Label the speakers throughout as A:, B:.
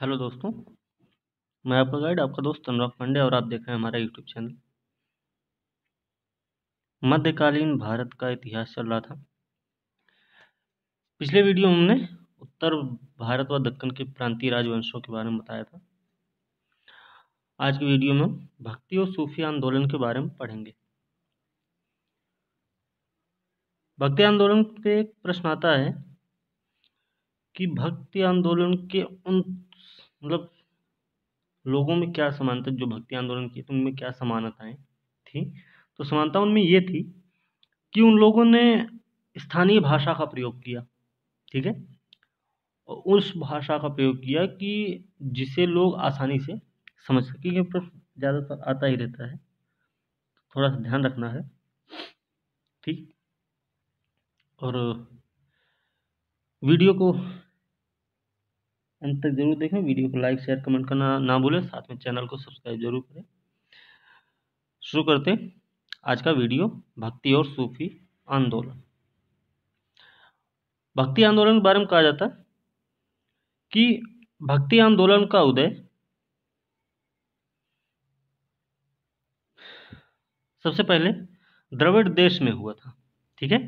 A: Hello दोस्तों मैं आपका गाइड आपका दोस्त अनुराग पांडे और आप देख रहे हैं हमारा यूट्यूब चैनल मध्यकालीन भारत का इतिहास चल रहा था पिछले वीडियो में हमने उत्तर भारत व दक्कन के प्रांतीय राजवंशों के बारे में बताया था आज की वीडियो में भक्ति और सूफी आंदोलन के बारे में पढ़ेंगे भक्ति आंदोलन पे एक प्रश्न आता है कि भक्ति आंदोलन के उन मतलब लोगों में क्या समानता जो भक्ति आंदोलन की तो उनमें क्या समानताएं थी तो समानता उनमें ये थी कि उन लोगों ने स्थानीय भाषा का प्रयोग किया ठीक है और उस भाषा का प्रयोग किया कि जिसे लोग आसानी से समझ सके क्योंकि प्रश्न ज़्यादातर आता ही रहता है थोड़ा सा ध्यान रखना है ठीक और वीडियो को अंत तक जरूर देखें वीडियो को लाइक शेयर कमेंट करना ना भूलें साथ में चैनल को सब्सक्राइब जरूर करें शुरू करते हैं आज का वीडियो भक्ति और सूफी आंदोलन भक्ति आंदोलन के बारे में कहा जाता है कि भक्ति आंदोलन का उदय सबसे पहले द्रविड़ देश में हुआ था ठीक है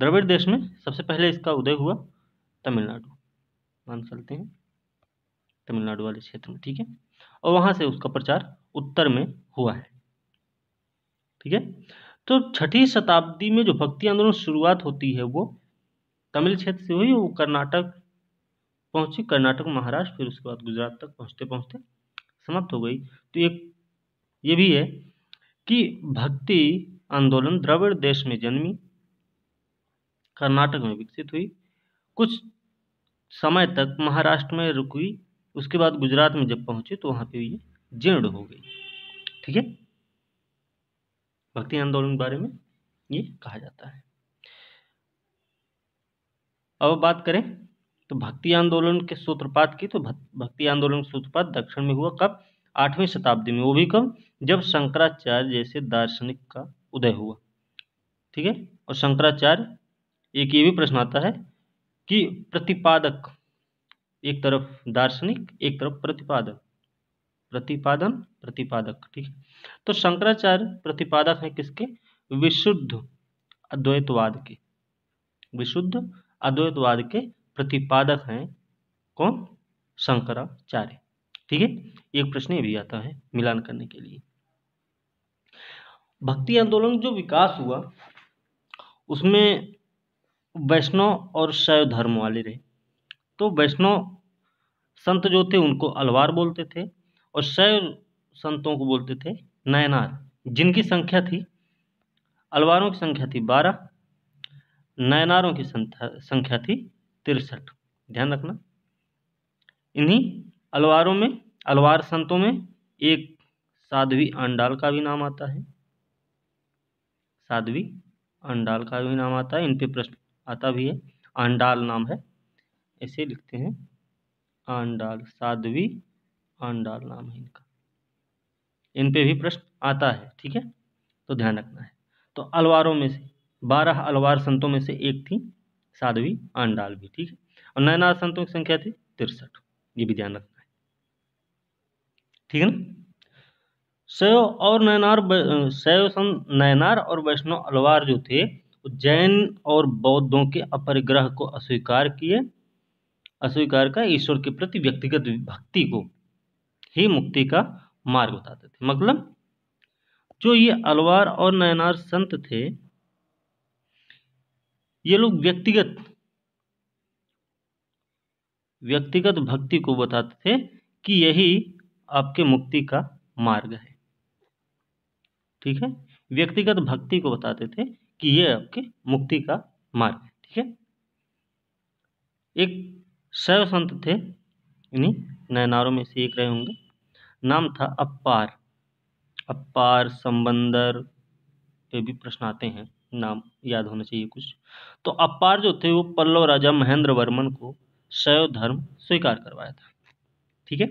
A: द्रविड़ देश में सबसे पहले इसका उदय हुआ तमिलनाडु मान चलते हैं तमिलनाडु वाले क्षेत्र में ठीक है और वहां से उसका प्रचार उत्तर में हुआ है ठीक है तो छठी शताब्दी में जो भक्ति आंदोलन शुरुआत होती है वो तमिल क्षेत्र से हुई वो कर्नाटक पहुंची कर्नाटक महाराष्ट्र फिर उसके बाद गुजरात तक पहुंचते पहुंचते समाप्त हो गई तो एक ये भी है कि भक्ति आंदोलन द्रविड़ देश में जन्मी कर्नाटक में विकसित हुई कुछ समय तक महाराष्ट्र में रुकी उसके बाद गुजरात में जब पहुंचे तो वहाँ पे ये जीर्ण हो गई ठीक है भक्ति आंदोलन के बारे में ये कहा जाता है अब बात करें तो भक्ति आंदोलन के सूत्रपात की तो भक्ति आंदोलन के सूत्रपात दक्षिण में हुआ कब आठवीं शताब्दी में वो भी कब जब शंकराचार्य जैसे दार्शनिक का उदय हुआ ठीक है और शंकराचार्य एक ये भी प्रश्न आता है कि प्रतिपादक एक तरफ दार्शनिक एक तरफ प्रतिपादक प्रतिपादन प्रतिपादक ठीक है तो शंकराचार्य प्रतिपादक है किसके विशुद्ध अद्वैतवाद के विशुद्ध अद्वैतवाद के प्रतिपादक हैं कौन शंकराचार्य ठीक है एक प्रश्न भी आता है मिलान करने के लिए भक्ति आंदोलन जो विकास हुआ उसमें वैष्णव और शैव धर्म वाले रहे तो वैष्णव संत जो थे उनको अलवार बोलते थे और शैव संतों को बोलते थे नयनार जिनकी संख्या थी अलवारों की संख्या थी बारह नयनारों की संख्या थी तिरसठ ध्यान रखना इन्हीं अलवारों में अलवार संतों में एक साध्वी अंडाल का भी नाम आता है साध्वी अंडाल का भी नाम आता है इन पे प्रश्न आता भी है आंडाल नाम है ऐसे लिखते हैं आंडाल साध्वी आंडाल नाम है इनका इन पे भी प्रश्न आता है ठीक है तो ध्यान रखना है तो अलवारों में से बारह अलवार संतों में से एक थी साध्वी आंडाल भी ठीक है और नयनार संतों की संख्या थी तिरसठ ये भी ध्यान रखना है ठीक है ना शैव और नयनार शैव संत नयनार और वैष्णव अलवार जो थे जैन और बौद्धों के अपरिग्रह को अस्वीकार किए अस्वीकार का ईश्वर के प्रति व्यक्तिगत भक्ति को ही मुक्ति का मार्ग बताते थे मतलब जो ये अलवार और नयनार संत थे ये लोग व्यक्तिगत व्यक्तिगत भक्ति को बताते थे कि यही आपके मुक्ति का मार्ग है ठीक है व्यक्तिगत भक्ति को बताते थे कि ये आपके मुक्ति का मार्ग है ठीक है एक शैव संत थे इन्हीं नयनारों में से एक रहे होंगे नाम था अपार अपार संबंदर ये भी प्रश्न आते हैं नाम याद होना चाहिए कुछ तो अपार जो थे वो पल्लव राजा महेंद्र वर्मन को शैव धर्म स्वीकार करवाया था ठीक है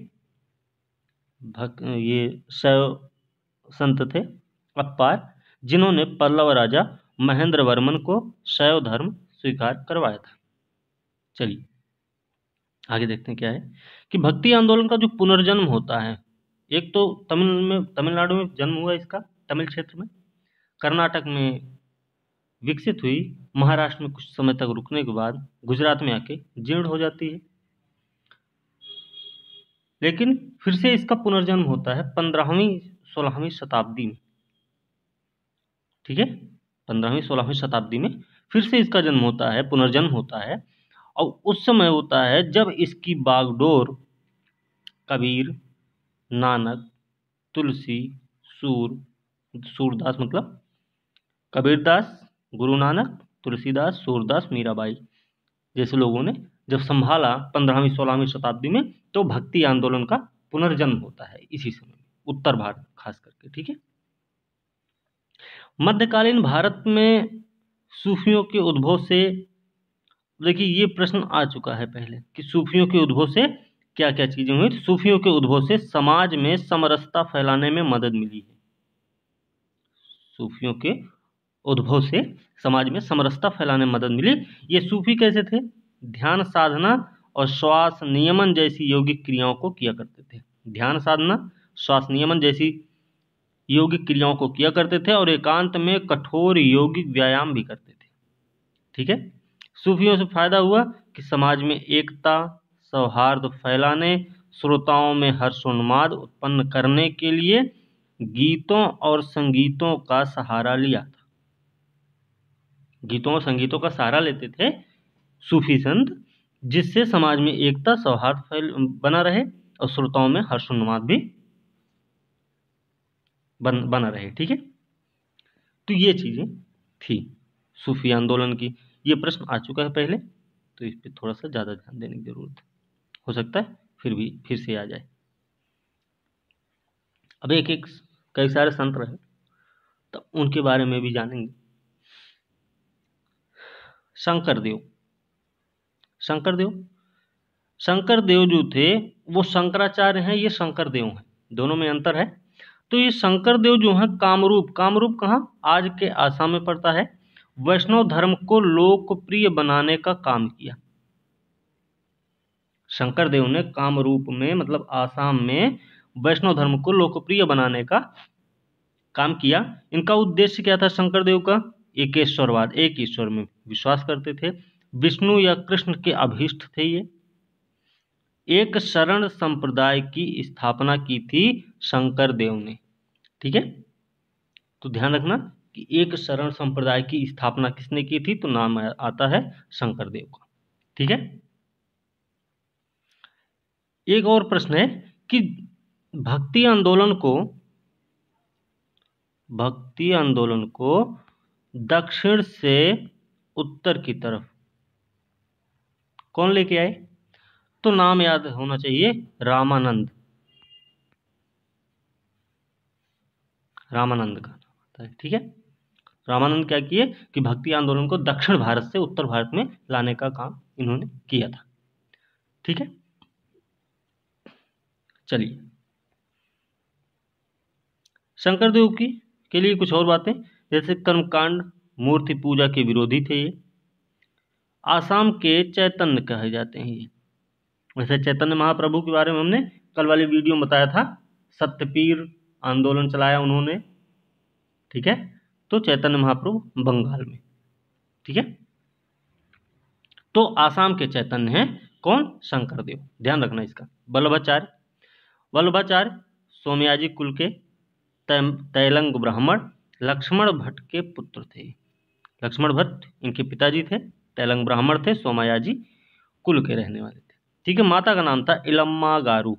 A: भक ये शैव संत थे अपार जिन्होंने पल्लव राजा महेंद्र वर्मन को शैव धर्म स्वीकार करवाया था चलिए आगे देखते हैं क्या है कि भक्ति आंदोलन का जो पुनर्जन्म होता है एक तो तमिल में तमिलनाडु में जन्म हुआ इसका तमिल क्षेत्र में कर्नाटक में विकसित हुई महाराष्ट्र में कुछ समय तक रुकने के बाद गुजरात में आके जीर्ण हो जाती है लेकिन फिर से इसका पुनर्जन्म होता है पंद्रहवीं सोलहवीं शताब्दी में ठीक है पंद्रहवीं सोलहवीं शताब्दी में फिर से इसका जन्म होता है पुनर्जन्म होता है और उस समय होता है जब इसकी बागडोर कबीर नानक तुलसी सूर सूरदास मतलब कबीरदास गुरु नानक तुलसीदास सूरदास मीराबाई जैसे लोगों ने जब संभाला पंद्रहवीं सोलहवीं शताब्दी में तो भक्ति आंदोलन का पुनर्जन्म होता है इसी समय उत्तर भारत खास करके ठीक है मध्यकालीन भारत में सूफियों के उद्भव से देखिए ये प्रश्न आ चुका है पहले कि सूफियों के उद्भव से क्या क्या चीज़ें हुई सूफियों के उद्भव से समाज में समरसता फैलाने में मदद मिली है सूफियों के उद्भव से समाज में समरसता फैलाने में मदद मिली ये सूफी कैसे थे ध्यान साधना और श्वास नियमन जैसी यौगिक क्रियाओं को किया करते थे ध्यान साधना श्वास नियमन जैसी यौगिक क्रियाओं को किया करते थे और एकांत में कठोर यौगिक व्यायाम भी करते थे ठीक है सूफियों से फायदा हुआ कि समाज में एकता सौहार्द फैलाने श्रोताओं में हर्षोन्माद उत्पन्न करने के लिए गीतों और संगीतों का सहारा लिया था गीतों और संगीतों का सहारा लेते थे सूफी संत जिससे समाज में एकता सौहार्द बना रहे और श्रोताओं में हर्षोन्माद भी बन बना रहे ठीक है तो ये चीज़ें थी सूफी आंदोलन की ये प्रश्न आ चुका है पहले तो इस पर थोड़ा सा ज़्यादा ध्यान देने की ज़रूरत हो सकता है फिर भी फिर से आ जाए अब एक एक कई सारे संत रहे तो उनके बारे में भी जानेंगे शंकर देव शंकर देव शंकर देव जो थे वो शंकराचार्य हैं ये शंकर देव हैं दोनों में अंतर है तो ये शंकर देव जो है कामरूप कामरूप कहाँ आज के आसाम में पड़ता है वैष्णव धर्म को लोकप्रिय बनाने का काम किया शंकर देव ने कामरूप में मतलब आसाम में वैष्णव धर्म को लोकप्रिय बनाने का काम किया इनका उद्देश्य क्या था शंकर देव का एकेश्वरवाद एक ईश्वर में विश्वास करते थे विष्णु या कृष्ण के अभीष्ट थे ये एक शरण संप्रदाय की स्थापना की थी शंकर देव ने ठीक है तो ध्यान रखना कि एक शरण संप्रदाय की स्थापना किसने की थी तो नाम आता है शंकर देव का ठीक है एक और प्रश्न है कि भक्ति आंदोलन को भक्ति आंदोलन को दक्षिण से उत्तर की तरफ कौन लेके आए तो नाम याद होना चाहिए रामानंद रामानंद का नाम आता है ठीक है रामानंद क्या किए कि भक्ति आंदोलन को दक्षिण भारत से उत्तर भारत में लाने का काम इन्होंने किया था ठीक है चलिए शंकरदेव की के लिए कुछ और बातें जैसे कर्मकांड मूर्ति पूजा के विरोधी थे ये आसाम के चैतन्य कहे जाते हैं ये वैसे चैतन्य महाप्रभु के बारे में हमने कल वाली वीडियो में बताया था सत्यपीर आंदोलन चलाया उन्होंने ठीक है तो चैतन्य महाप्रभु बंगाल में ठीक है तो आसाम के चैतन्य हैं कौन शंकर देव ध्यान रखना इसका वल्लभाचार्य वल्लभाचार्य सोमयाजी कुल के तैलंग ब्राह्मण लक्ष्मण भट्ट के पुत्र थे लक्ष्मण भट्ट इनके पिताजी थे तैलंग ब्राह्मण थे सोमयाजी कुल के रहने वाले थे ठीक है माता का नाम था इलम्मा गारू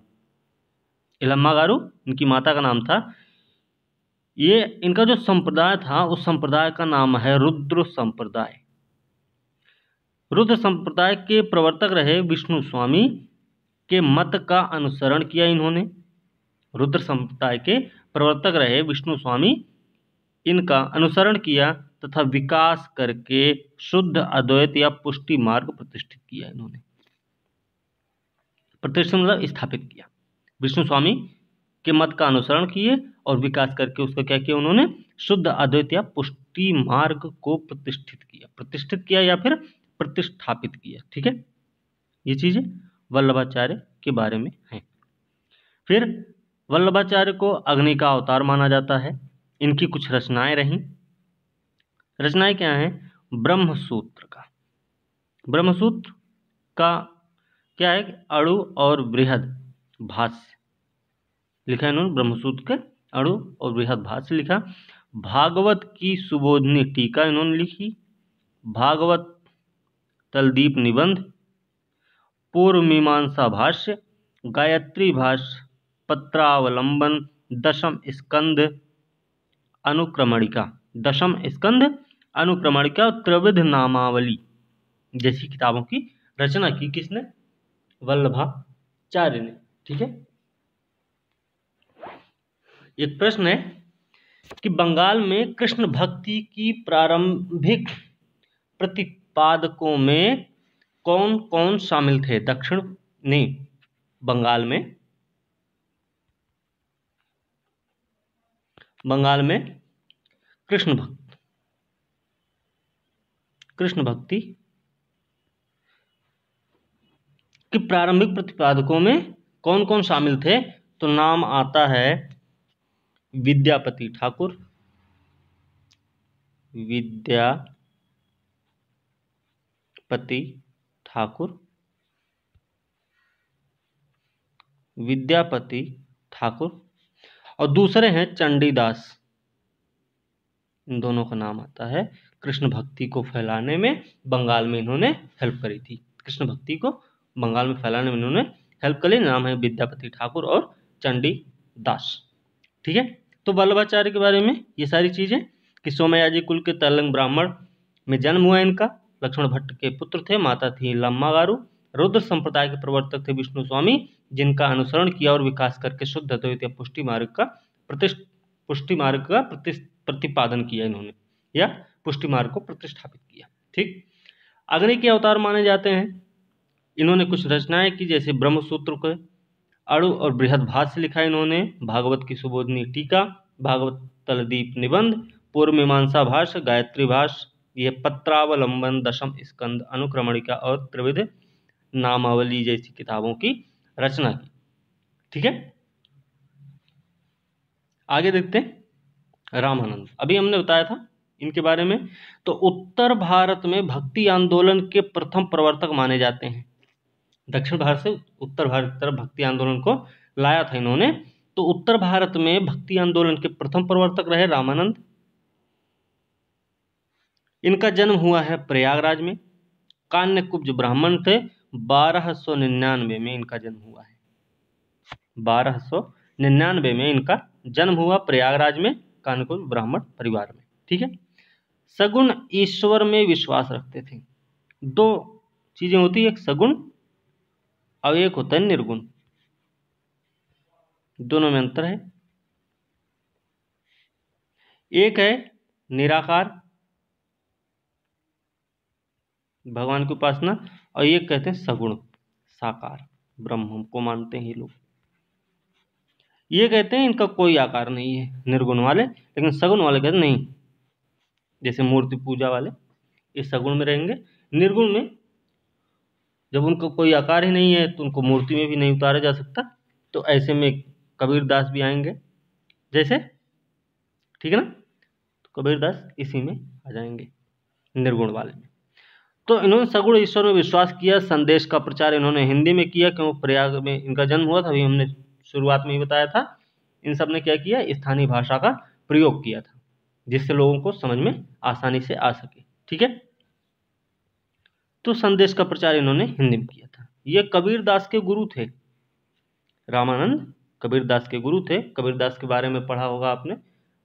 A: इलम्मा गारू इनकी माता का नाम था ये इनका जो संप्रदाय था उस संप्रदाय का नाम है रुद्र संप्रदाय रुद्र संप्रदाय के प्रवर्तक रहे विष्णु स्वामी के मत का अनुसरण किया इन्होंने रुद्र संप्रदाय के प्रवर्तक रहे विष्णु स्वामी इनका अनुसरण किया तथा विकास करके शुद्ध अद्वैत या पुष्टि मार्ग प्रतिष्ठित किया इन्होंने प्रतिष्ठित मतलब स्थापित किया विष्णु स्वामी के मत का अनुसरण किए और विकास करके उसको क्या किया उन्होंने शुद्ध अद्वैत या पुष्टि मार्ग को प्रतिष्ठित किया प्रतिष्ठित किया या फिर प्रतिष्ठापित किया ठीक है ये चीज़ें वल्लभाचार्य के बारे में है फिर वल्लभाचार्य को अग्नि का अवतार माना जाता है इनकी कुछ रचनाएं रहीं रचनाएं क्या हैं ब्रह्मसूत्र का ब्रह्मसूत्र का क्या है अणु और बृहद भाष्य लिखा इन्होंने ब्रह्मसूत्र के अणु और बृहद भाष्य लिखा भागवत की सुबोधनी टीका इन्होंने लिखी भागवत तलदीप निबंध पूर्व मीमांसा भाष्य गायत्री भाष्य पत्रावलंबन दशम स्कंद अनुक्रमणिका दशम स्कंद अनुक्रमणिका और त्रिविध नामावली जैसी किताबों की रचना की किसने वल्लभाचार्य ने ठीक है एक प्रश्न है कि बंगाल में कृष्ण भक्ति की प्रारंभिक प्रतिपादकों में कौन कौन शामिल थे दक्षिण ने बंगाल में बंगाल में कृष्ण भक्त कृष्ण भक्ति के प्रारंभिक प्रतिपादकों में कौन कौन शामिल थे तो नाम आता है विद्यापति ठाकुर विद्यापति ठाकुर विद्यापति ठाकुर और दूसरे हैं चंडीदास इन दोनों का नाम आता है कृष्ण भक्ति को फैलाने में बंगाल में इन्होंने हेल्प करी थी कृष्ण भक्ति को बंगाल में फैलाने में इन्होंने हेल्प करी नाम है विद्यापति ठाकुर और चंडी दास ठीक है तो वल्लभाचार्य के बारे में ये सारी चीज़ें कि सोमयाजी कुल के तलंग ब्राह्मण में जन्म हुआ इनका लक्ष्मण भट्ट के पुत्र थे माता थी लम्मा गारू रुद्र संप्रदाय के प्रवर्तक थे विष्णु स्वामी जिनका अनुसरण किया और विकास करके शुद्ध अद्वैत या पुष्टि मार्ग का प्रतिष्ठ पुष्टि मार्ग का प्रतिपादन किया इन्होंने या पुष्टि मार्ग को प्रतिष्ठापित किया ठीक अग्नि के अवतार माने जाते हैं इन्होंने कुछ रचनाएं की जैसे ब्रह्मसूत्र के अणु और बृहद भाष्य लिखा इन्होंने भागवत की सुबोधनी टीका भागवत तलदीप निबंध पूर्व मीमांसा भाष्य गायत्री भाष यह पत्रावलंबन दशम स्कंद अनुक्रमणिका और त्रिविध नामावली जैसी किताबों की रचना की ठीक है आगे देखते हैं रामानंद अभी हमने बताया था इनके बारे में तो उत्तर भारत में भक्ति आंदोलन के प्रथम प्रवर्तक माने जाते हैं दक्षिण भारत से उत्तर भारत की तरफ भक्ति आंदोलन को लाया था इन्होंने तो उत्तर भारत में भक्ति आंदोलन के प्रथम प्रवर्तक रहे रामानंद इनका जन्म हुआ है प्रयागराज में कान्य कुब्ज ब्राह्मण थे 1299 में इनका जन्म हुआ है 1299 में इनका जन्म हुआ प्रयागराज में कुब्ज ब्राह्मण परिवार में ठीक है सगुण ईश्वर में विश्वास रखते थे दो चीज़ें होती है एक सगुण और एक होता है निर्गुण दोनों में अंतर है एक है निराकार भगवान की उपासना और एक कहते हैं सगुण साकार ब्रह्म को मानते हैं ये लोग ये कहते हैं इनका कोई आकार नहीं है निर्गुण वाले लेकिन सगुण वाले कहते नहीं जैसे मूर्ति पूजा वाले ये सगुण में रहेंगे निर्गुण में जब उनको कोई आकार ही नहीं है तो उनको मूर्ति में भी नहीं उतारा जा सकता तो ऐसे में कबीर दास भी आएंगे जैसे ठीक है ना तो कबीर दास इसी में आ जाएंगे निर्गुण वाले में तो इन्होंने सगुण ईश्वर में विश्वास किया संदेश का प्रचार इन्होंने हिंदी में किया क्यों प्रयाग में इनका जन्म हुआ था अभी हमने शुरुआत में ही बताया था इन सब ने क्या किया स्थानीय भाषा का प्रयोग किया था जिससे लोगों को समझ में आसानी से आ सके ठीक है तो संदेश का प्रचार इन्होंने हिंदी में किया था ये कबीरदास के गुरु थे रामानंद कबीरदास के गुरु थे कबीरदास के बारे में पढ़ा होगा आपने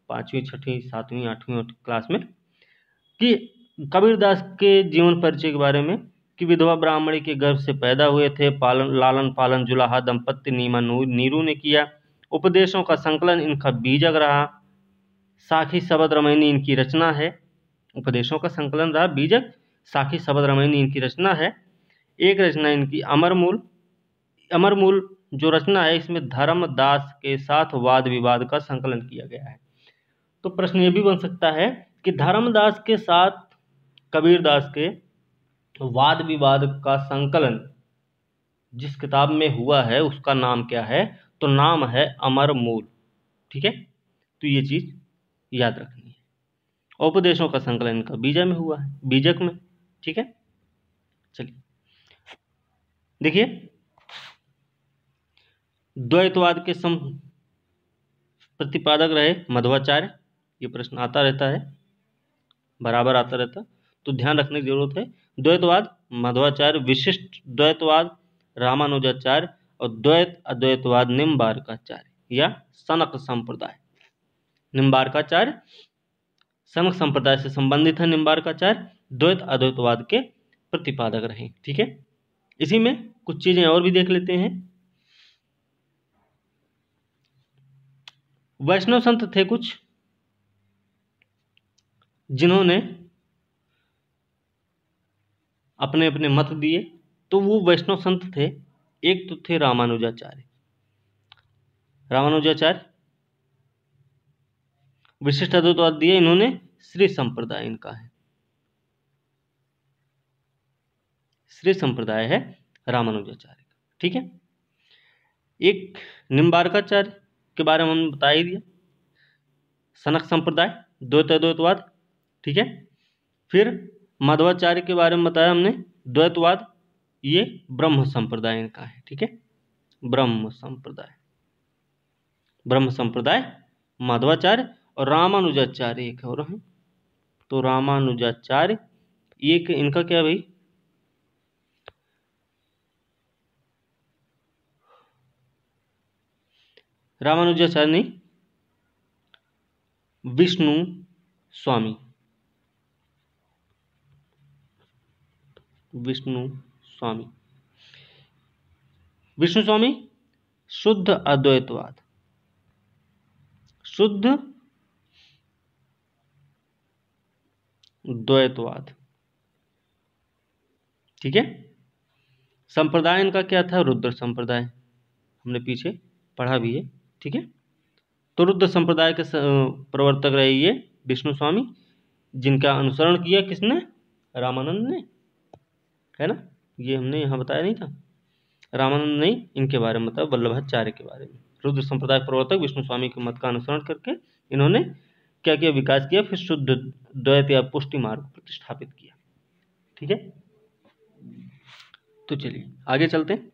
A: पाँचवीं छठी सातवीं आठवीं क्लास में कि कबीरदास के जीवन परिचय के बारे में कि विधवा ब्राह्मणी के गर्भ से पैदा हुए थे पालन लालन पालन जुलाहा दंपत्ति नीमा नीरू ने किया उपदेशों का संकलन इनका बीजक रहा साखी सबद रमैनी इनकी रचना है उपदेशों का संकलन रहा बीजक साखी शबद रामायण इनकी रचना है एक रचना इनकी अमरमूल अमरमूल जो रचना है इसमें धर्मदास के साथ वाद विवाद का संकलन किया गया है तो प्रश्न ये भी बन सकता है कि धर्मदास के साथ कबीरदास के वाद विवाद का संकलन जिस किताब में हुआ है उसका नाम क्या है तो नाम है अमर मूल ठीक है तो ये चीज़ याद रखनी है उपदेशों का संकलन इनका बीजा में हुआ है बीजक में ठीक है चलिए देखिए द्वैतवाद के सम प्रतिपादक रहे मध्वाचार्य ये प्रश्न आता रहता है बराबर आता रहता तो ध्यान रखने की जरूरत है द्वैतवाद मध्वाचार्य विशिष्ट द्वैतवाद रामानुजाचार्य और द्वैत अद्वैतवाद निम्बारकाचार्य या सनक संप्रदाय निम्बारकाचार्य सनक संप्रदाय से संबंधित है निम्बारकाचार्य द्वैत अद्वैतवाद के प्रतिपादक रहे ठीक है इसी में कुछ चीजें और भी देख लेते हैं वैष्णव संत थे कुछ जिन्होंने अपने अपने मत दिए तो वो वैष्णव संत थे एक तो थे रामानुजाचार्य रामानुजाचार्य विशिष्ट अद्वैतवाद दिए इन्होंने श्री संप्रदाय इनका है श्रेष्ठ संप्रदाय है रामानुजाचार्य का ठीक है एक निम्बारकाचार्य के बारे में हमने बता ही दिया सनक संप्रदाय द्वैत द्वैतवाद ठीक है फिर माधवाचार्य के बारे में बताया हमने द्वैतवाद ये ब्रह्म संप्रदाय का है ठीक है ब्रह्म संप्रदाय ब्रह्म संप्रदाय माधवाचार्य और रामानुजाचार्य एक और हैं तो रामानुजाचार्य एक इनका क्या भाई रामानुजाचार्य विष्णु स्वामी विष्णु स्वामी विष्णु स्वामी शुद्ध अद्वैतवाद शुद्ध द्वैतवाद ठीक है संप्रदाय इनका क्या था रुद्र संप्रदाय हमने पीछे पढ़ा भी है ठीक है तो रुद्र संप्रदाय के प्रवर्तक रहे ये विष्णु स्वामी जिनका अनुसरण किया किसने रामानंद ने है ना ये हमने यहाँ बताया नहीं था रामानंद ने इनके बारे में बताया वल्लभाचार्य के बारे में रुद्र संप्रदाय प्रवर्तक विष्णु स्वामी के मत का अनुसरण करके इन्होंने क्या किया विकास किया फिर शुद्ध द्वैत या पुष्टि मार्ग प्रतिष्ठापित किया ठीक है तो चलिए आगे चलते हैं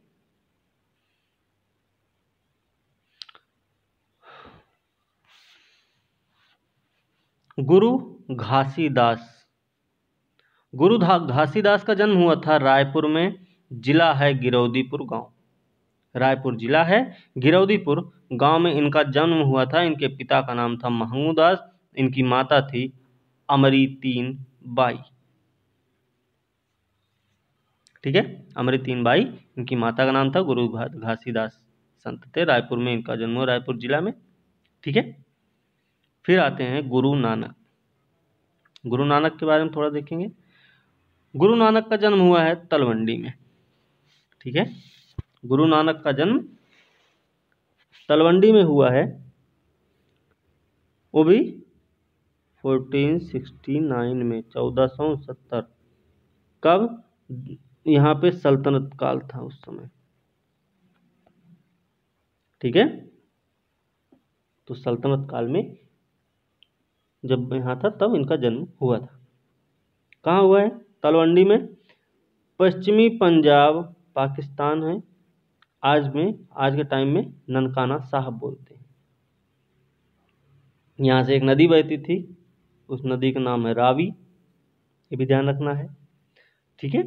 A: गुरु घासीदास गुरु घासीदास का जन्म हुआ था रायपुर में जिला है गिरौदीपुर गांव रायपुर जिला है गिरौदीपुर गांव में इनका जन्म हुआ था इनके पिता का नाम था महंगूदास इनकी माता थी अमरीतीन बाई ठीक है अमरीतीन बाई इनकी माता का नाम था गुरु घासीदास संत थे रायपुर में इनका जन्म हुआ रायपुर जिला में ठीक है फिर आते हैं गुरु नानक गुरु नानक के बारे में थोड़ा देखेंगे गुरु नानक का जन्म हुआ है तलवंडी में ठीक है गुरु नानक का जन्म तलवंडी में हुआ है वो भी 1469 में 1470 कब यहाँ पे सल्तनत काल था उस समय ठीक है तो सल्तनत काल में जब यहाँ था तब इनका जन्म हुआ था कहाँ हुआ है तलवंडी में पश्चिमी पंजाब पाकिस्तान है आज में आज के टाइम में ननकाना साहब बोलते हैं यहाँ से एक नदी बहती थी उस नदी का नाम है रावी ये भी ध्यान रखना है ठीक है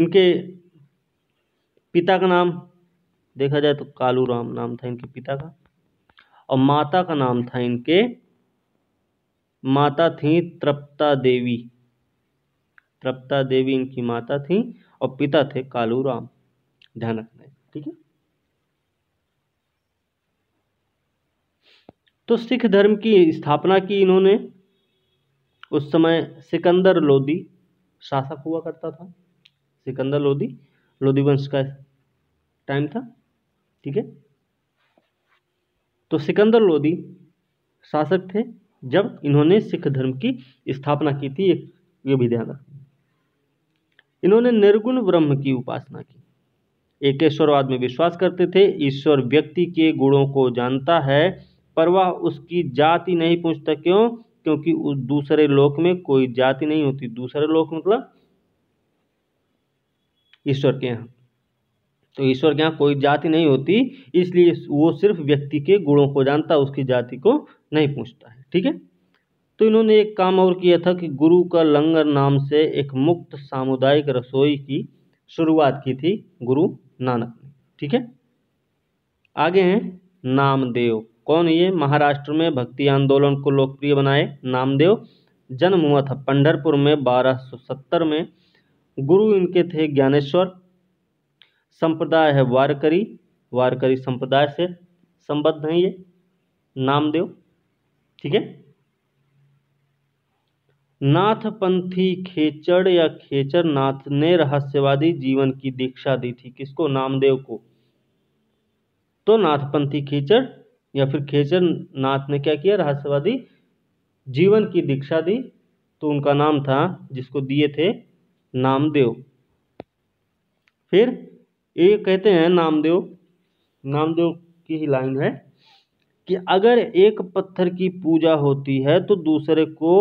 A: इनके पिता का नाम देखा जाए तो कालू राम नाम था इनके पिता का और माता का नाम था इनके माता थी तृप्ता देवी तृप्ता देवी इनकी माता थी और पिता थे कालू राम ध्यान रखना ठीक है तो सिख धर्म की स्थापना की इन्होंने उस समय सिकंदर लोदी शासक हुआ करता था सिकंदर लोदी लोदी वंश का टाइम था ठीक है तो सिकंदर लोदी शासक थे जब इन्होंने सिख धर्म की स्थापना की थी ये भी ध्यान रखना इन्होंने निर्गुण ब्रह्म की उपासना की एकेश्वरवाद में विश्वास करते थे ईश्वर व्यक्ति के गुणों को जानता है पर वह उसकी जाति नहीं पूछता क्यों क्योंकि उस दूसरे लोक में कोई जाति नहीं होती दूसरे लोक मतलब ईश्वर के यहाँ तो ईश्वर के यहाँ कोई जाति नहीं होती इसलिए वो सिर्फ व्यक्ति के गुणों को जानता उसकी जाति को नहीं पूछता है ठीक है तो इन्होंने एक काम और किया था कि गुरु का लंगर नाम से एक मुक्त सामुदायिक रसोई की शुरुआत की थी गुरु नानक ने ठीक है आगे हैं नामदेव कौन ये महाराष्ट्र में भक्ति आंदोलन को लोकप्रिय बनाए नामदेव जन्म हुआ था पंडरपुर में 1270 में गुरु इनके थे ज्ञानेश्वर संप्रदाय है वारकरी वारकरी संप्रदाय से संबद्ध है ये नामदेव ठीक है नाथपंथी खेचड़ या खेचर नाथ ने रहस्यवादी जीवन की दीक्षा दी थी किसको नामदेव को तो नाथपंथी खेचड़ या फिर खेचर नाथ ने क्या किया रहस्यवादी जीवन की दीक्षा दी तो उनका नाम था जिसको दिए थे नामदेव फिर ये कहते हैं नामदेव नामदेव की ही लाइन है कि अगर एक पत्थर की पूजा होती है तो दूसरे को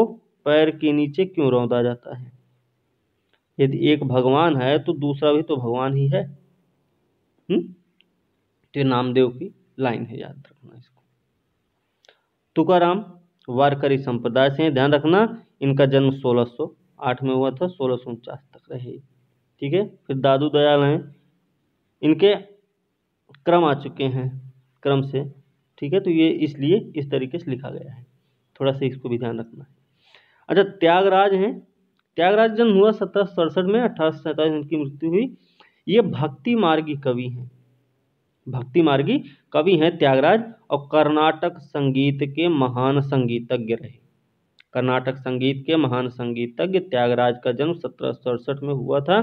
A: पैर के नीचे क्यों रौदा जाता है यदि एक भगवान है तो दूसरा भी तो भगवान ही है हुँ? हम्म? तो नामदेव की लाइन है याद रखना इसको तुकाराम वारकरी संप्रदाय से ध्यान रखना इनका जन्म 1608 में हुआ था सोलह तक रहे ठीक है फिर दादू दयाल हैं इनके क्रम आ चुके हैं क्रम से ठीक है तो ये इसलिए इस तरीके से लिखा गया है थोड़ा सा इसको भी ध्यान रखना है अच्छा त्यागराज हैं त्यागराज जन्म हुआ सत्रह सौ सड़सठ में अठारह सौ सैंतालीस इनकी मृत्यु हुई ये भक्ति मार्गी कवि हैं भक्ति मार्गी कवि हैं त्यागराज और कर्नाटक संगीत के महान संगीतज्ञ रहे कर्नाटक संगीत के महान संगीतज्ञ त्यागराज का जन्म सत्रह सौ अड़सठ में हुआ था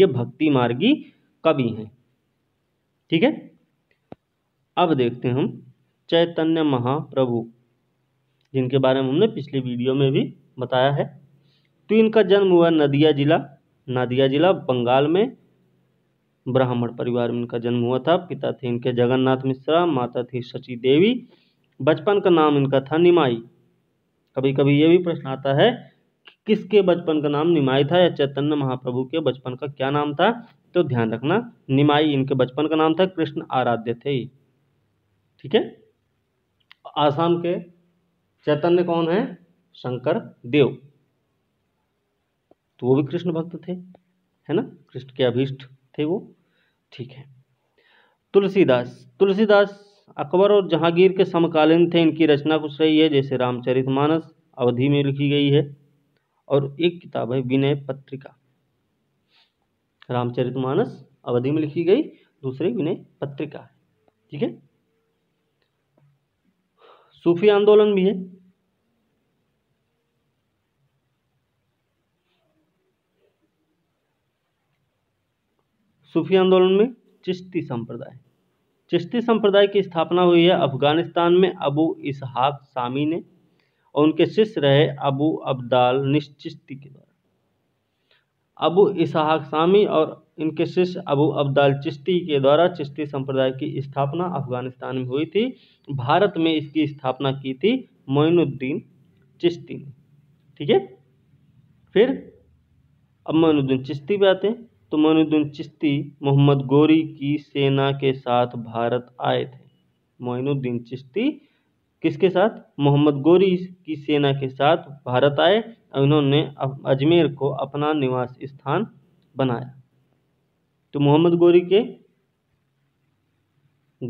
A: ये भक्ति मार्गी कवि हैं ठीक है अब देखते हैं हम चैतन्य महाप्रभु जिनके बारे में हमने पिछली वीडियो में भी बताया है तो इनका जन्म हुआ नदिया जिला नदिया जिला बंगाल में ब्राह्मण परिवार में इनका जन्म हुआ था पिता थे इनके जगन्नाथ मिश्रा माता थी शची देवी बचपन का नाम इनका था निमाई कभी कभी ये भी प्रश्न आता है कि किसके बचपन का नाम निमाई था या चैतन्य महाप्रभु के बचपन का क्या नाम था तो ध्यान रखना निमाई इनके बचपन का नाम था कृष्ण आराध्य थे ठीक है आसाम के चैतन्य कौन है शंकर देव तो वो भी कृष्ण भक्त थे है ना कृष्ण के अभीष्ट थे वो ठीक है तुलसीदास तुलसीदास अकबर और जहांगीर के समकालीन थे इनकी रचना कुछ रही है जैसे रामचरितमानस अवधि में लिखी गई है और एक किताब है विनय पत्रिका रामचरितमानस अवधि में लिखी गई दूसरी विनय पत्रिका है ठीक है सूफी आंदोलन भी है सूफी आंदोलन में चिश्ती संप्रदाय चिश्ती संप्रदाय की स्थापना हुई है अफगानिस्तान में अबू इसहाक सामी ने और उनके शिष्य रहे अबू अब्दाल निश्चिश्ती के द्वारा अबू इसहाक सामी और इनके शिष्य अबू अब्दाल चिश्ती के द्वारा चिश्ती संप्रदाय की स्थापना अफगानिस्तान में हुई थी भारत में इसकी स्थापना की थी मोइनुद्दीन चिश्ती ने ठीक है फिर अब मोइनुद्दीन चिश्ती पे आते हैं तो मोइनुद्दीन चिश्ती मोहम्मद गोरी की सेना के साथ भारत आए थे मोइनुद्दीन चिश्ती किसके साथ मोहम्मद गोरी की सेना के साथ भारत आए और उन्होंने अजमेर को अपना निवास स्थान बनाया तो मोहम्मद गोरी के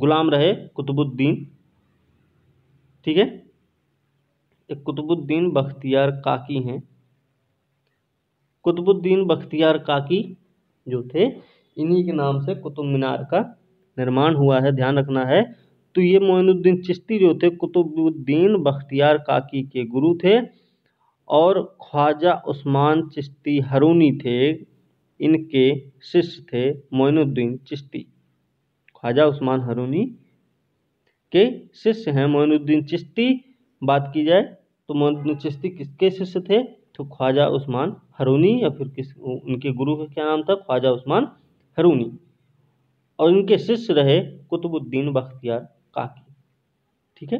A: गुलाम रहे कुतुबुद्दीन ठीक है एक कुतुबुद्दीन बख्तियार काकी हैं कुतुबुद्दीन बख्तियार काकी जो थे इन्हीं के नाम से कुतुब मीनार का निर्माण हुआ है ध्यान रखना है तो ये मोइनुद्दीन चिश्ती जो थे कुतुबुद्दीन बख्तियार काकी के गुरु थे और ख्वाजा उस्मान चिश्ती हरूनी थे इनके शिष्य थे मोइनुद्दीन चिश्ती ख्वाजा उस्मान हरूनी के शिष्य हैं मोइनुद्दीन चिश्ती बात की जाए तो मोइनुद्दीन चिश्ती किसके शिष्य थे तो ख्वाजा उस्मान हरूनी या फिर किस उनके गुरु का क्या नाम था ख्वाजा उस्मान हरूनी और इनके शिष्य रहे कुतुबुद्दीन बख्तियार काकी ठीक है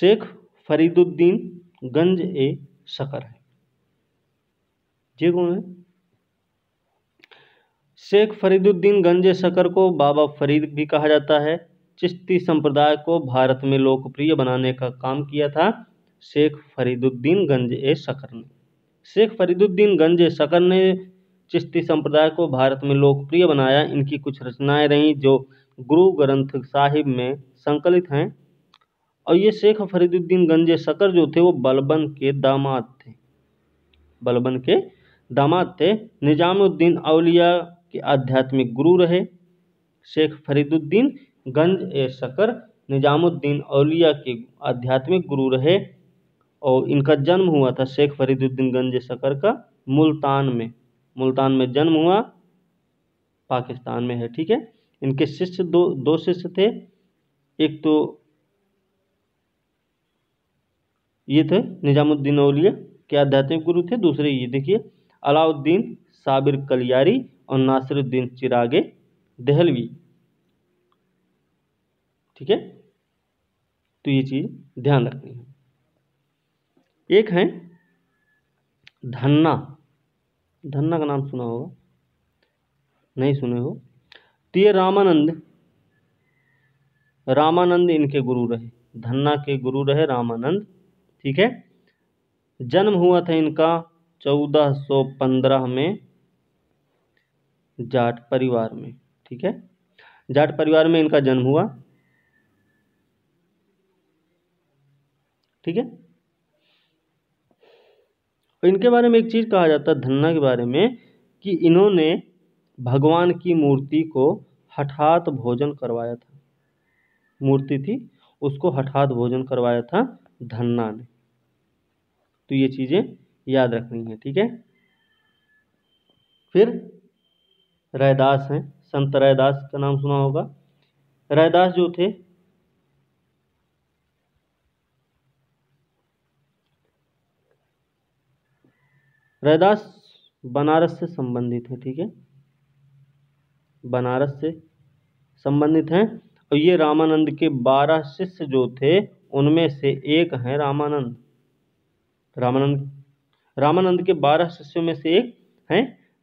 A: शेख फरीदुद्दीन गंज ए शकर है जी कौन है शेख फरीदुद्दीन गंज ए शकर को बाबा फरीद भी कहा जाता है चिश्ती संप्रदाय को भारत में लोकप्रिय बनाने का काम किया था शेख फरीदुद्दीन गंज ए शकर ने शेख फरीदुद्दीन गंज ए शकर ने चिश्ती संप्रदाय को भारत में लोकप्रिय बनाया इनकी कुछ रचनाएँ रहीं जो गुरु ग्रंथ साहिब में संकलित हैं और ये शेख फरीदुद्दीन गंज शकर जो थे वो बलबन के दामाद थे बलबन के दामाद थे निजामुद्दीन अलिया के आध्यात्मिक गुरु रहे शेख फरीदुद्दीन गंज ए शकर निजामुद्दीन अलिया के आध्यात्मिक गुरु रहे और इनका जन्म हुआ था शेख फरीदुद्दीन गंज शकर का मुल्तान में मुल्तान में जन्म हुआ पाकिस्तान में है ठीक है इनके शिष्य दो दो शिष्य थे एक तो ये थे निजामुद्दीन औलिया के आध्यात्मिक गुरु थे दूसरे ये देखिए अलाउद्दीन साबिर कलियारी और नासिरुद्दीन चिरागे दहलवी ठीक है तो ये चीज़ ध्यान रखनी है एक है धन्ना धन्ना का नाम सुना होगा नहीं सुने हो तो ये रामानंद रामानंद इनके गुरु रहे धन्ना के गुरु रहे रामानंद ठीक है जन्म हुआ था इनका 1415 में जाट परिवार में ठीक है जाट परिवार में इनका जन्म हुआ ठीक है और तो इनके बारे में एक चीज़ कहा जाता है धन्ना के बारे में कि इन्होंने भगवान की मूर्ति को हठात भोजन करवाया था मूर्ति थी उसको हठात भोजन करवाया था धन्ना ने तो ये चीज़ें याद रखनी है ठीक है फिर रैदास हैं संत रैदास का नाम सुना होगा रैदास जो थे रैदास बनारस से संबंधित है ठीक है बनारस से संबंधित हैं और ये रामानंद के बारह शिष्य जो थे उनमें से एक हैं रामानंद रामानंद रामानंद के बारह शिष्यों में से एक हैं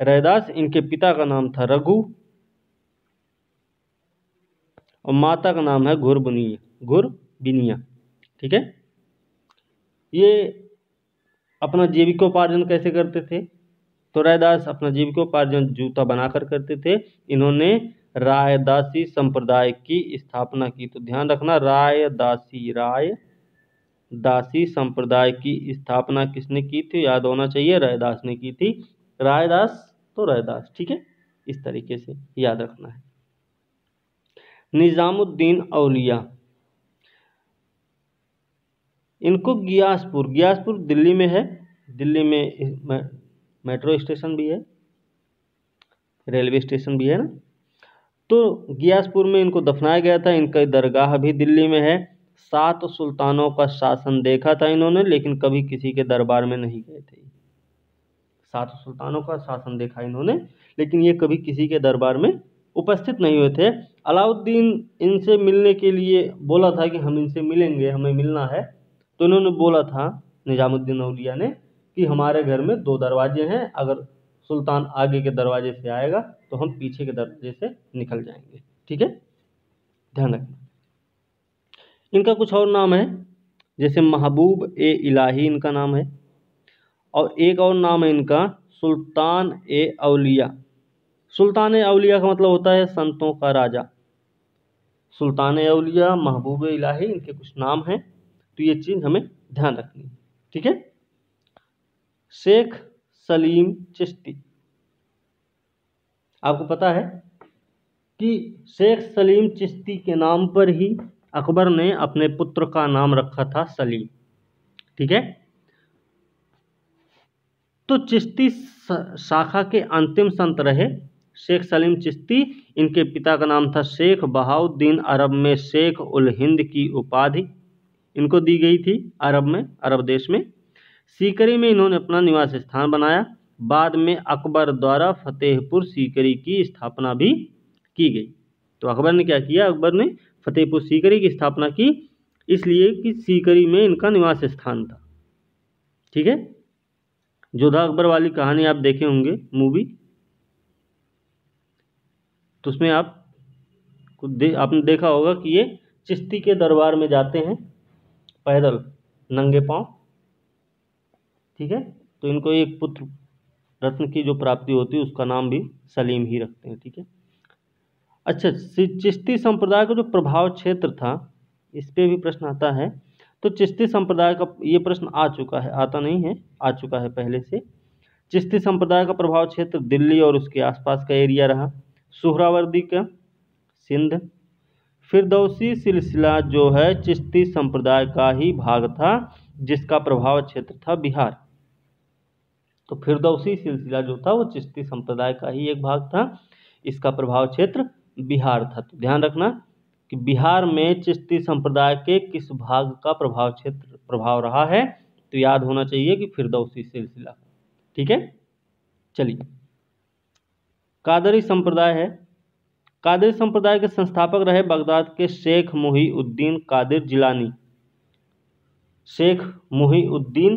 A: रैदास इनके पिता का नाम था रघु और माता का नाम है घुरबुनिया घुरबिनिया ठीक है ये अपना जीविकोपार्जन कैसे करते थे तो रायदास अपना जीविकोपार्जन जूता बनाकर करते थे इन्होंने रायदासी संप्रदाय की स्थापना की तो ध्यान रखना रायदासी राय दासी संप्रदाय की स्थापना किसने की थी याद होना चाहिए रायदास ने की थी रायदास तो रायदास ठीक है इस तरीके से याद रखना है निज़ामुद्दीन औलिया इनको गियासपुर गियासपुर दिल्ली में है दिल्ली में मेट्रो स्टेशन भी है रेलवे स्टेशन भी है ना तो गियासपुर में इनको दफनाया गया था इनका दरगाह भी दिल्ली में है सात सुल्तानों का शासन देखा था इन्होंने लेकिन कभी किसी के दरबार में नहीं गए थे सात सुल्तानों का शासन देखा इन्होंने लेकिन ये कभी किसी के दरबार में उपस्थित नहीं हुए थे अलाउद्दीन इनसे मिलने के लिए बोला था कि हम इनसे मिलेंगे हमें मिलना है तो इन्होंने बोला था निजामुद्दीन औलिया ने कि हमारे घर में दो दरवाजे हैं अगर सुल्तान आगे के दरवाजे से आएगा तो हम पीछे के दरवाजे से निकल जाएंगे ठीक है ध्यान रखना इनका कुछ और नाम है जैसे महबूब ए इलाही इनका नाम है और एक और नाम है इनका सुल्तान ए अलिया सुल्तान अलिया का मतलब होता है संतों का राजा सुल्तान अलिया महबूब इलाही इनके कुछ नाम हैं तो ये चीज़ हमें ध्यान रखनी है ठीक है शेख सलीम चिश्ती आपको पता है कि शेख सलीम चिश्ती के नाम पर ही अकबर ने अपने पुत्र का नाम रखा था सलीम ठीक है तो चिश्ती शाखा के अंतिम संत रहे शेख सलीम चिश्ती इनके पिता का नाम था शेख बहाउद्दीन अरब में शेख उल हिंद की उपाधि इनको दी गई थी अरब में अरब देश में सीकरी में इन्होंने अपना निवास स्थान बनाया बाद में अकबर द्वारा फतेहपुर सीकरी की स्थापना भी की गई तो अकबर ने क्या किया अकबर ने फतेहपुर सीकरी की स्थापना की इसलिए कि सीकरी में इनका निवास स्थान था ठीक है जोधा अकबर वाली कहानी आप देखे होंगे मूवी तो उसमें आप दे, आपने देखा होगा कि ये चिश्ती के दरबार में जाते हैं पैदल नंगे पाँव ठीक है तो इनको एक पुत्र रत्न की जो प्राप्ति होती है उसका नाम भी सलीम ही रखते हैं ठीक है अच्छा चिश्ती संप्रदाय का जो प्रभाव क्षेत्र था इस पर भी प्रश्न आता है तो चिश्ती संप्रदाय का ये प्रश्न आ चुका है आता नहीं है आ चुका है पहले से चिश्ती संप्रदाय का प्रभाव क्षेत्र दिल्ली और उसके आसपास का एरिया रहा सुहरावर्दी का सिंध फिरदौसी सिलसिला जो है चिश्ती संप्रदाय का ही भाग था जिसका प्रभाव क्षेत्र था बिहार तो फिरदौसी सिलसिला जो था वो चिश्ती संप्रदाय का ही एक भाग था इसका प्रभाव क्षेत्र बिहार था तो ध्यान रखना कि बिहार में चिश्ती संप्रदाय के किस भाग का प्रभाव क्षेत्र प्रभाव रहा है तो याद होना चाहिए कि फिरदौसी सिलसिला ठीक है चलिए कादरी संप्रदाय है कादिर संप्रदाय के संस्थापक रहे बगदाद के शेख मुहीउद्दीन कादिर जिलानी शेख मुहीउद्दीन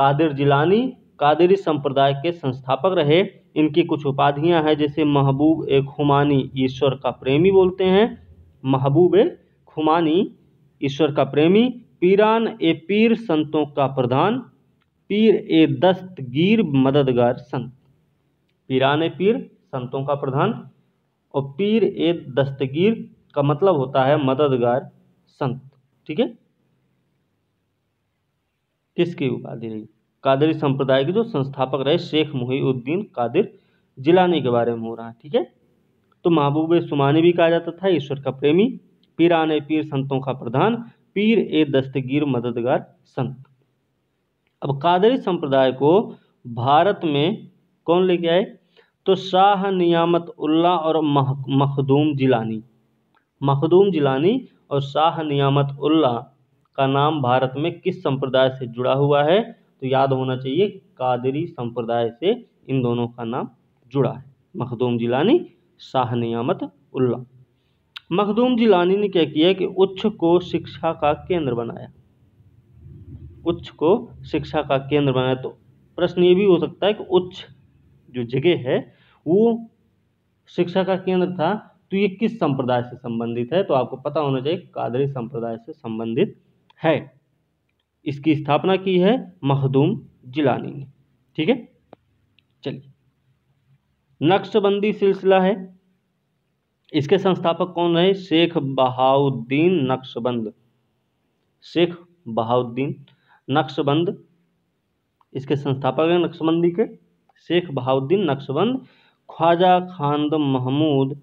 A: कादिर जिलानी कादिरी संप्रदाय के संस्थापक रहे इनकी कुछ उपाधियां हैं जैसे महबूब ए खुमानी ईश्वर का प्रेमी बोलते हैं महबूब ए खुमानी ईश्वर का प्रेमी पीरान ए पीर संतों का प्रधान पीर ए दस्तगीर मददगार संत पीरान ए पीर संतों का प्रधान और पीर ए दस्तगीर का मतलब होता है मददगार संत ठीक है किसकी उपाधि रही कादरी संप्रदाय के जो संस्थापक रहे शेख मुहीउद्दीन कादिर जिलानी के बारे में हो रहा है ठीक है तो महबूब सुमानी भी कहा जाता था ईश्वर का प्रेमी पीरान पीर संतों का प्रधान पीर ए दस्तगीर मददगार संत अब कादरी संप्रदाय को भारत में कौन लेके आए तो शाह नियामत उल्ला और मखदूम जिलानी मखदूम जिलानी और शाह नियामत उल्ला का नाम भारत में किस संप्रदाय से जुड़ा हुआ है तो याद होना चाहिए कादरी संप्रदाय से इन दोनों का नाम जुड़ा है मखदूम जिलानी शाह नियामत उल्ला मखदूम जिलानी ने क्या किया कि उच्च को शिक्षा का केंद्र बनाया उच्च को शिक्षा का केंद्र बनाया तो प्रश्न ये भी हो सकता है कि उच्च जो जगह है वो शिक्षा का केंद्र था तो ये किस संप्रदाय से संबंधित है तो आपको पता होना चाहिए कादरी संप्रदाय से संबंधित है इसकी स्थापना की है मखदूम जिलानी ने ठीक है चलिए नक्शबंदी सिलसिला है इसके संस्थापक कौन रहे शेख बहाउद्दीन नक्शबंद शेख बहाउद्दीन नक्शबंद इसके संस्थापक हैं नक्शबंदी के शेख बहाउद्दीन नक्शबंद ख्वाजा खानद महमूद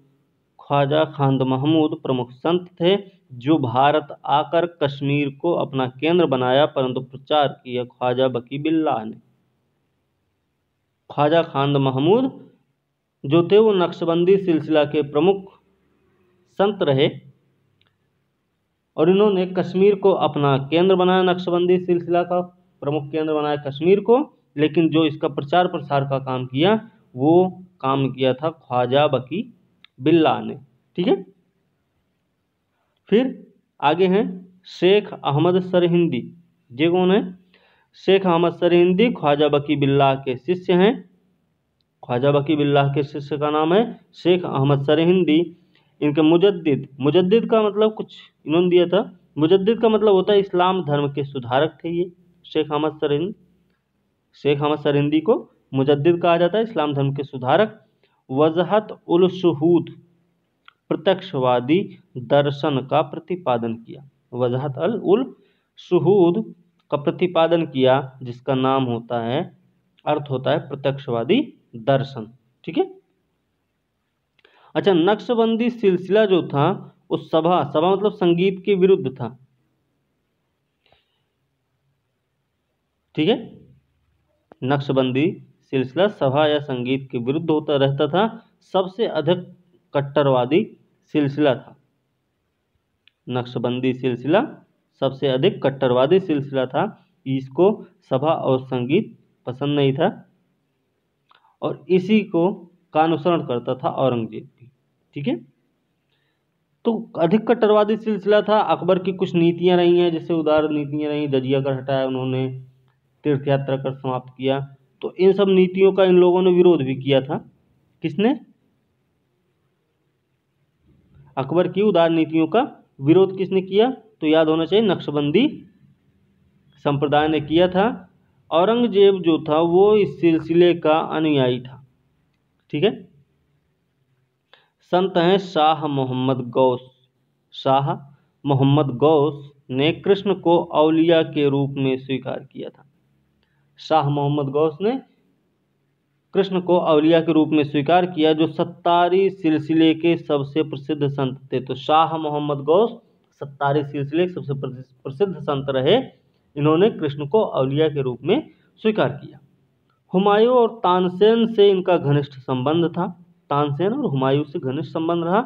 A: ख्वाजा खान्द महमूद प्रमुख संत थे जो भारत आकर कश्मीर को अपना केंद्र बनाया परंतु प्रचार किया ख्वाजा बकी बिल्ला ने ख्वाजा खान महमूद जो थे वो नक्शबंदी सिलसिला के प्रमुख संत रहे और इन्होंने कश्मीर को अपना केंद्र बनाया नक्शबंदी सिलसिला का प्रमुख केंद्र बनाया कश्मीर को लेकिन जो इसका प्रचार प्रसार का काम किया वो काम किया था ख्वाजा बकी बिल्ला ने ठीक है फिर आगे हैं शेख अहमद सरहिंदी जे कौन है शेख अहमद सरहिंदी ख्वाजा बकी बिल्ला के शिष्य हैं ख्वाजा बकी बिल्ला के शिष्य का नाम है शेख अहमद सरहिंदी इनके मुजद्दिद मुजद्दिद का मतलब कुछ इन्होंने दिया था मुजद्दिद का मतलब होता है इस्लाम धर्म के सुधारक थे ये शेख अहमद सरहिंद शेख अहमद सरहिंदी को मुजद्दिद कहा जाता है इस्लाम धर्म के सुधारक वजहत उल शहूद प्रत्यक्षवादी दर्शन का प्रतिपादन किया वजहत अल उल शहूद का प्रतिपादन किया जिसका नाम होता है अर्थ होता है प्रत्यक्षवादी दर्शन ठीक है अच्छा नक्शबंदी सिलसिला जो था उस सभा सभा मतलब संगीत के विरुद्ध था ठीक है नक्शबंदी सिलसिला सभा या संगीत के विरुद्ध होता रहता था सबसे अधिक कट्टरवादी सिलसिला था नक्शबंदी सिलसिला सबसे अधिक कट्टरवादी सिलसिला था इसको सभा और संगीत पसंद नहीं था और इसी को का अनुसरण करता था औरंगजेब भी ठीक है तो अधिक कट्टरवादी सिलसिला था अकबर की कुछ नीतियां रही हैं जैसे उदार नीतियां रही दजिया कर हटाया उन्होंने तीर्थयात्रा कर समाप्त किया तो इन सब नीतियों का इन लोगों ने विरोध भी किया था किसने अकबर की उदार नीतियों का विरोध किसने किया तो याद होना चाहिए नक्शबंदी संप्रदाय ने किया था औरंगजेब जो था वो इस सिलसिले का अनुयायी था ठीक है संत हैं शाह मोहम्मद गौस शाह मोहम्मद गौस ने कृष्ण को अलिया के रूप में स्वीकार किया था शाह मोहम्मद गौस ने कृष्ण को अवलिया के रूप में स्वीकार किया जो सत्तारी सिलसिले के सबसे प्रसिद्ध संत थे तो शाह मोहम्मद गौस सत्तारी सिलसिले के सबसे प्रसिद्ध संत रहे इन्होंने कृष्ण को अवलिया के रूप में स्वीकार किया हुमायूं और तानसेन से इनका घनिष्ठ संबंध था तानसेन और हुमायूं से घनिष्ठ संबंध रहा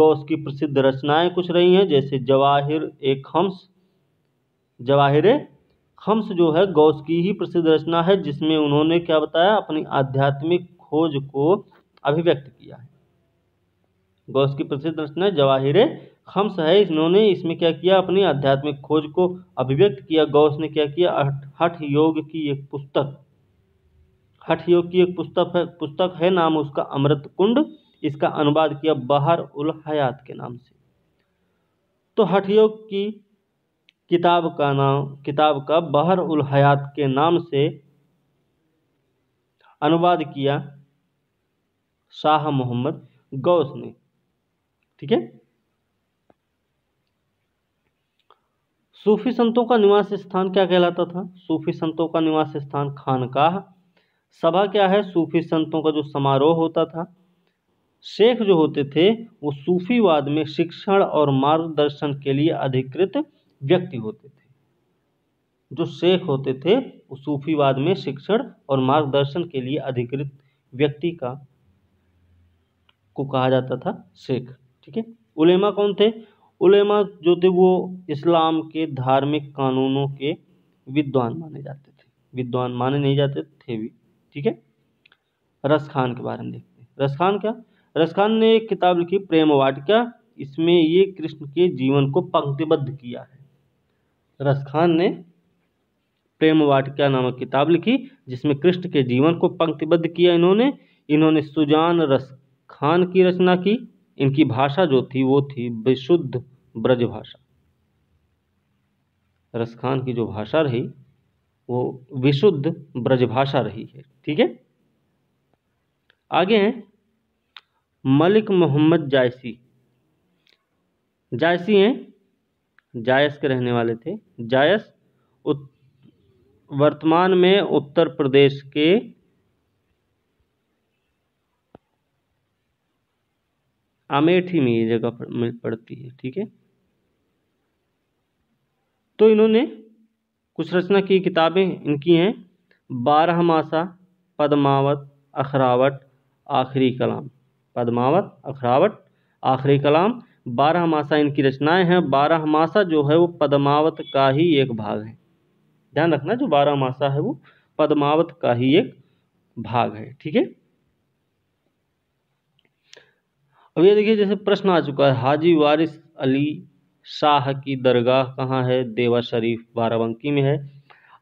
A: गौस की प्रसिद्ध रचनाएं कुछ रही हैं जैसे जवाहिर एक हम्स जवाहिर हम्स जो है गौस की ही प्रसिद्ध रचना है जिसमें उन्होंने क्या बताया अपनी आध्यात्मिक खोज को अभिव्यक्त किया है गौस की प्रसिद्ध रचना जवाहिर हम्स है इन्होंने इसमें क्या किया अपनी आध्यात्मिक खोज को अभिव्यक्त किया गौस ने क्या किया हठ योग की एक पुस्तक हठ योग की एक पुस्तक है पुस्तक है नाम उसका अमृत कुंड इसका अनुवाद किया बहर उल हयात के नाम से तो हठ योग की किताब का नाम किताब का बहर उल हयात के नाम से अनुवाद किया शाह मोहम्मद गौस ने ठीक है सूफी संतों का निवास स्थान क्या कहलाता था सूफी संतों का निवास स्थान खानकाह सभा क्या है सूफी संतों का जो समारोह होता था शेख जो होते थे वो सूफीवाद में शिक्षण और मार्गदर्शन के लिए अधिकृत व्यक्ति होते थे जो शेख होते थे वो सूफीवाद में शिक्षण और मार्गदर्शन के लिए अधिकृत व्यक्ति का को कहा जाता था शेख ठीक है उलेमा कौन थे उलेमा जो थे वो इस्लाम के धार्मिक कानूनों के विद्वान माने जाते थे विद्वान माने नहीं जाते थे भी ठीक है रस खान के बारे में देखते हैं रस खान क्या रस खान ने एक किताब लिखी प्रेम वाटिका इसमें ये कृष्ण के जीवन को पंक्तिबद्ध किया है रसखान ने प्रेम वाटिका नामक किताब लिखी जिसमें कृष्ण के जीवन को पंक्तिबद्ध किया इन्होंने इन्होंने सुजान रसखान की रचना की इनकी भाषा जो थी वो थी विशुद्ध ब्रज भाषा रसखान की जो भाषा रही वो विशुद्ध ब्रज भाषा रही है ठीक है आगे हैं मलिक मोहम्मद जायसी जायसी हैं जायस के रहने वाले थे जायस उत, वर्तमान में उत्तर प्रदेश के अमेठी में ये जगह पड़ती है ठीक है तो इन्होंने कुछ रचना की किताबें इनकी हैं बारह मासा पदमावत अखरावट आखिरी कलाम पदमावत अखरावट आखिरी कलाम बारहमासा इनकी रचनाएं हैं बारहमासा जो है वो पद्मावत का ही एक भाग है ध्यान रखना जो बारहमासा है वो पद्मावत का ही एक भाग है ठीक है अब ये देखिए जैसे प्रश्न आ चुका है हाजी वारिस अली शाह की दरगाह कहाँ है देवा शरीफ बाराबंकी में है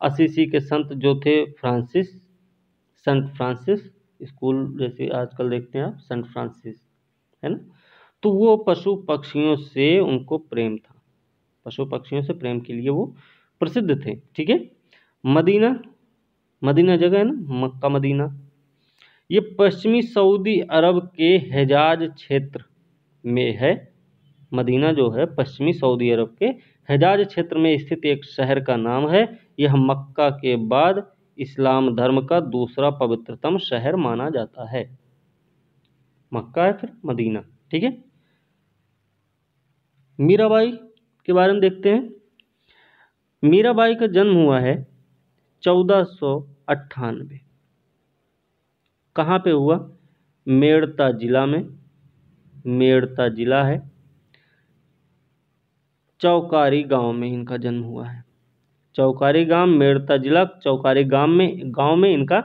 A: असीसी के संत जो थे फ्रांसिस सेंट फ्रांसिस स्कूल जैसे आजकल देखते हैं आप सेंट फ्रांसिस है ना तो वो पशु पक्षियों से उनको प्रेम था पशु पक्षियों से प्रेम के लिए वो प्रसिद्ध थे ठीक है मदीना मदीना जगह है ना मक्का मदीना ये पश्चिमी सऊदी अरब के हिजाज क्षेत्र में है मदीना जो है पश्चिमी सऊदी अरब के हिजाज क्षेत्र में स्थित एक शहर का नाम है यह मक्का के बाद इस्लाम धर्म का दूसरा पवित्रतम शहर माना जाता है मक्का है फिर मदीना ठीक है मीराबाई के बारे में देखते हैं मीराबाई का जन्म हुआ है चौदह सौ अट्ठानवे कहाँ पे हुआ मेड़ता ज़िला में मेड़ता ज़िला है चौकारी गांव में इनका जन्म हुआ है चौकारी गांव मेड़ता जिला चौकारी गांव में गांव में इनका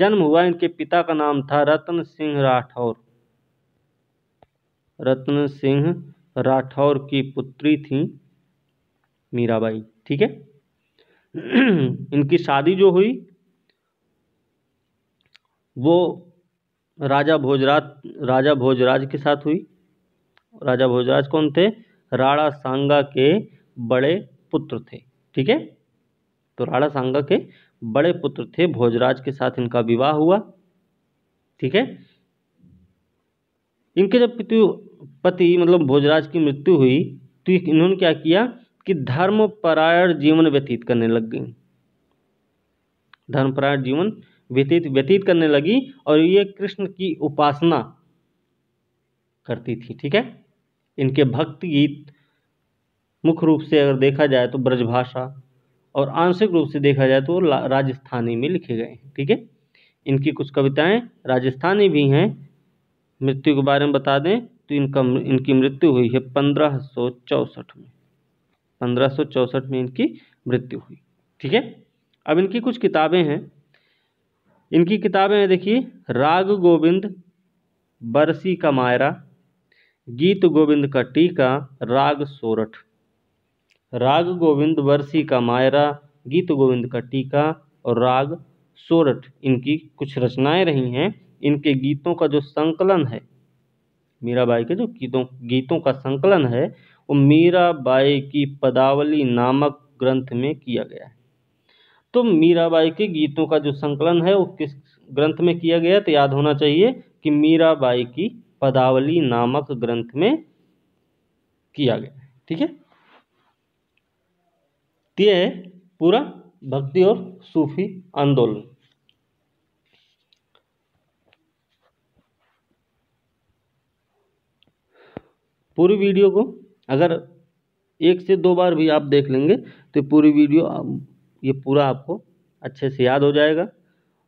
A: जन्म हुआ इनके पिता का नाम था रतन सिंह राठौर रतन सिंह राठौर की पुत्री थी मीराबाई ठीक है इनकी शादी जो हुई वो राजा भोजराज राजा भोजराज के साथ हुई राजा भोजराज कौन थे राणा सांगा के बड़े पुत्र थे ठीक है तो राणा सांगा के बड़े पुत्र थे भोजराज के साथ इनका विवाह हुआ ठीक है इनके जब पितु पति मतलब भोजराज की मृत्यु हुई तो इन्होंने क्या किया कि धर्मपरायण जीवन व्यतीत करने लग गई धर्मपरायण जीवन व्यतीत व्यतीत करने लगी और ये कृष्ण की उपासना करती थी ठीक है इनके भक्ति गीत मुख्य रूप से अगर देखा जाए तो ब्रजभाषा और आंशिक रूप से देखा जाए तो राजस्थानी में लिखे गए हैं ठीक है इनकी कुछ कविताएं राजस्थानी भी हैं मृत्यु के बारे में बता दें तो इनका इनकी मृत्यु हुई है पंद्रह सौ चौसठ में पंद्रह सौ चौसठ में इनकी मृत्यु हुई ठीक है अब इनकी कुछ किताबें हैं इनकी किताबें हैं देखिए राग गोविंद बरसी का मायरा गीत गोविंद का टीका राग सोरठ राग गोविंद बरसी का मायरा गीत गोविंद का टीका और राग सोरठ इनकी कुछ रचनाएं रही हैं इनके गीतों का जो संकलन है मीराबाई के जो गीतों गीतों का संकलन है वो मीराबाई की पदावली नामक ग्रंथ में किया गया है तो मीराबाई के गीतों का जो संकलन है वो किस ग्रंथ में किया गया तो याद होना चाहिए कि मीराबाई की पदावली नामक ग्रंथ में किया गया ठीक है ये है पूरा भक्ति और सूफी आंदोलन पूरी वीडियो को अगर एक से दो बार भी आप देख लेंगे तो पूरी वीडियो ये पूरा आपको अच्छे से याद हो जाएगा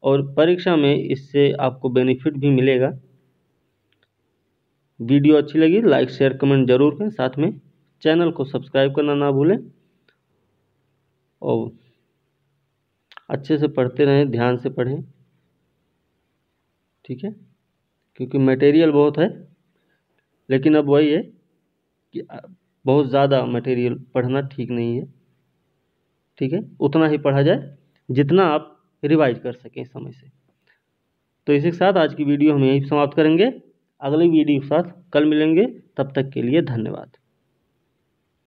A: और परीक्षा में इससे आपको बेनिफिट भी मिलेगा वीडियो अच्छी लगी लाइक शेयर कमेंट जरूर करें साथ में चैनल को सब्सक्राइब करना ना भूलें और अच्छे से पढ़ते रहें ध्यान से पढ़ें ठीक है क्योंकि मटेरियल बहुत है लेकिन अब वही है कि बहुत ज़्यादा मटेरियल पढ़ना ठीक नहीं है ठीक है उतना ही पढ़ा जाए जितना आप रिवाइज कर सकें समय से तो इसी के साथ आज की वीडियो हम यहीं समाप्त करेंगे अगली वीडियो के साथ कल मिलेंगे तब तक के लिए धन्यवाद